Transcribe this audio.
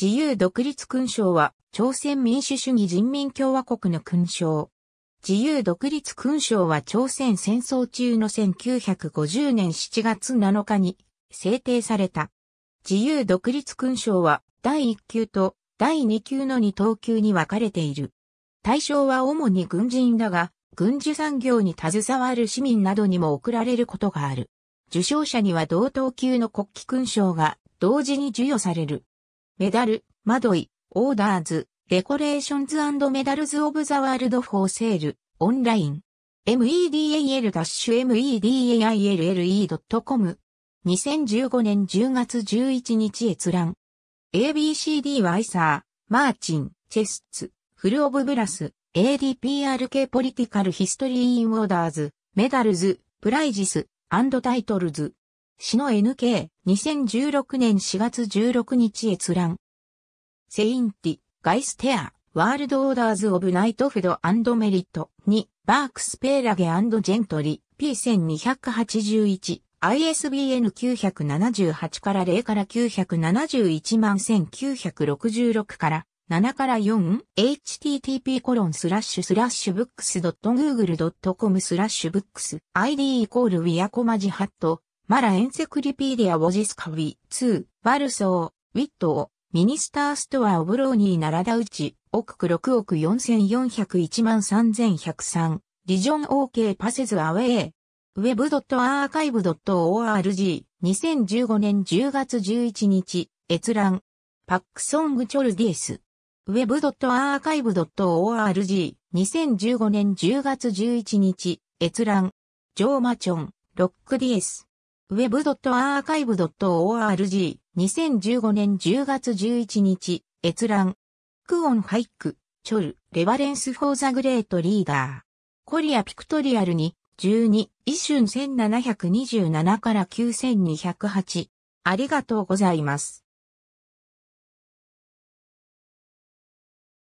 自由独立勲章は、朝鮮民主主義人民共和国の勲章。自由独立勲章は朝鮮戦争中の1950年7月7日に制定された。自由独立勲章は第1級と第2級の2等級に分かれている。対象は主に軍人だが、軍需産業に携わる市民などにも贈られることがある。受賞者には同等級の国旗勲章が同時に授与される。メダル、マドイ、オーダーズ、デコレーションズメダルズオブザワールドフォーセール、オンライン。medal-medaill.com e 2015年10月11日閲覧。ABCD ワイサー、マーチン、チェスツ、フルオブブラス、ADPRK ポリティカルヒストリーインオーダーズ、メダルズ、プライジス、アンドタイトルズ。詩の NK、2016年4月16日閲覧。セインティ、ガイステア、ワールドオーダーズ・オブ・ナイト・フェド・メリット2、バークス・ペーラゲ・アンド・ジェントリ、P1281、ISBN 978から0から971万1966から7から 4http コロンスラッシュスラッシュブックス .google.com スラッシュブックス id イコールウィアコマジハットマラエンセクリピーディア・ウォジスカウィ、2、ワルソー、ウィットを、ミニスターストア・オブローニー・ナラダウチ、億ク6億4401万3103、リジョンオーケー・パセズ・アウェイ、ウェブドット・アーカ a r c h i v アル・ジー、2015年10月11日、閲覧、パックソングチョルディエス、ウェブドット・アーカ a r c h i v アル・ジー、2015年10月11日、閲覧、ジョーマチョン、ロックディエス。web.archive.org 2015年10月11日閲覧クオンハイクチョルレバレンスフォーザグレートリーダーコリアピクトリアルに12一瞬1727から9208ありがとうございます。